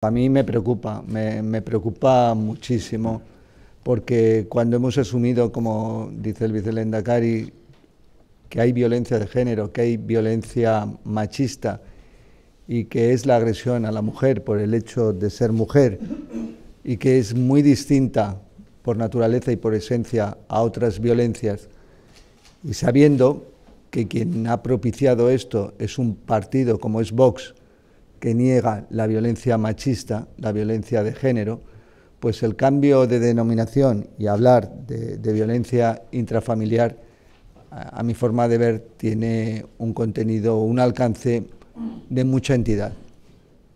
A mí me preocupa, me, preocupa muchísimo, porque cuando hemos asumido, como dice el vicelendacari, que hay violencia de género, que hay violencia machista y que es la agresión a la mujer por el hecho de ser mujer y que es muy distinta por naturaleza y por esencia a otras violencias, y sabiendo que quien ha propiciado esto es un partido como es Vox, que niega la violencia machista, la violencia de género, pues el cambio de denominación y hablar de, violencia intrafamiliar, a, mi forma de ver, tiene un contenido, un alcance de mucha entidad,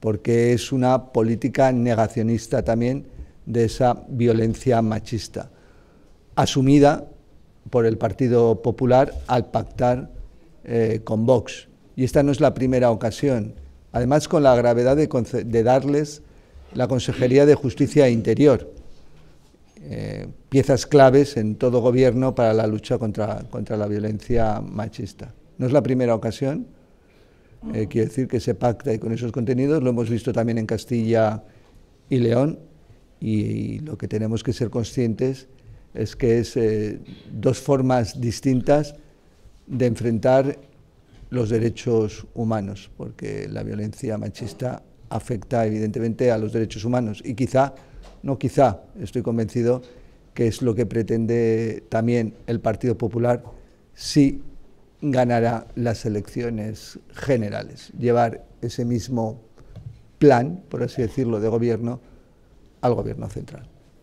porque es una política negacionista también de esa violencia machista, asumida por el Partido Popular al pactar eh, con Vox. Y esta no es la primera ocasión además con la gravedad de, darles la Consejería de Justicia Interior, eh, piezas claves en todo gobierno para la lucha contra, contra la violencia machista. No es la primera ocasión, eh, quiero decir que se pacta con esos contenidos, lo hemos visto también en Castilla y León, y, lo que tenemos que ser conscientes es que es eh, dos formas distintas de enfrentar los derechos humanos, porque la violencia machista afecta evidentemente a los derechos humanos y quizá, no quizá, estoy convencido que es lo que pretende también el Partido Popular si ganará las elecciones generales, llevar ese mismo plan, por así decirlo, de gobierno al gobierno central.